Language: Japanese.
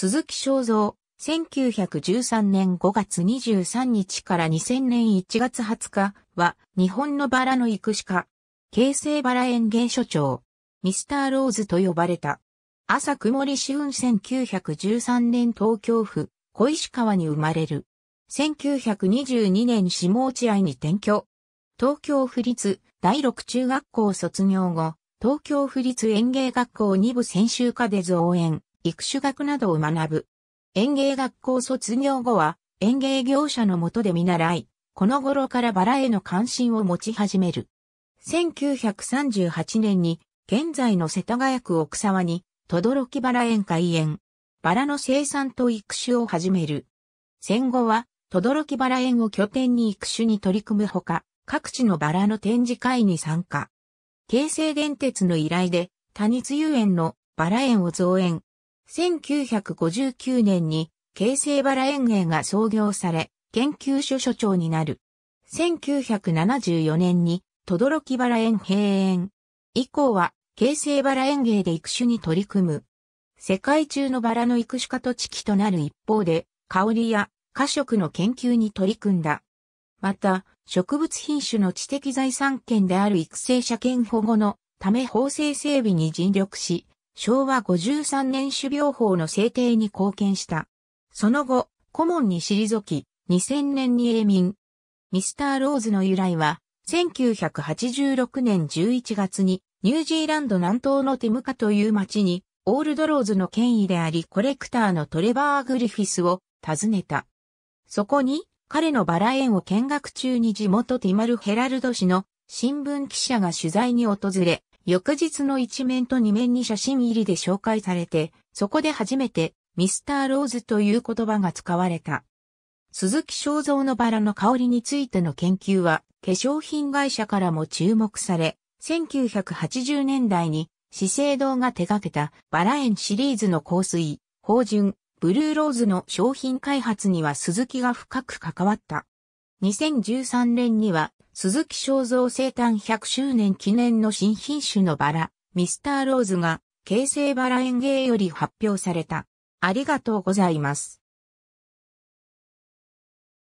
鈴木正三、1913年5月23日から2000年1月20日は、日本のバラの育種家、京成バラ園芸所長、ミスターローズと呼ばれた。朝曇り市運1913年東京府、小石川に生まれる。1922年下落合に転居。東京府立第六中学校卒業後、東京府立園芸学校2部専修科で増援。育種学などを学ぶ。園芸学校卒業後は、園芸業者のもとで見習い、この頃からバラへの関心を持ち始める。1938年に、現在の世田谷区奥沢に、とどろきバラ園開園。バラの生産と育種を始める。戦後は、とどろきバラ園を拠点に育種に取り組むほか、各地のバラの展示会に参加。京成電鉄の依頼で、谷津遊園のバラ園を造園、1959年に、京成バラ園芸が創業され、研究所所長になる。1974年に、轟バラ園閉園。以降は、京成バラ園芸で育種に取り組む。世界中のバラの育種家と地域となる一方で、香りや花色の研究に取り組んだ。また、植物品種の知的財産権である育成者権保護のため法制整備に尽力し、昭和53年種苗法の制定に貢献した。その後、顧問に退き、2000年に永民。ミスターローズの由来は、1986年11月に、ニュージーランド南東のテムカという町に、オールドローズの権威でありコレクターのトレバー・グリフィスを訪ねた。そこに、彼のバラ園を見学中に地元ティマル・ヘラルド氏の新聞記者が取材に訪れ、翌日の一面と二面に写真入りで紹介されて、そこで初めてミスターローズという言葉が使われた。鈴木正造のバラの香りについての研究は化粧品会社からも注目され、1980年代に資生堂が手掛けたバラ園シリーズの香水、芳醇、ブルーローズの商品開発には鈴木が深く関わった。2013年には、鈴木正造生誕100周年記念の新品種のバラ、ミスターローズが、京成バラ園芸より発表された。ありがとうございます。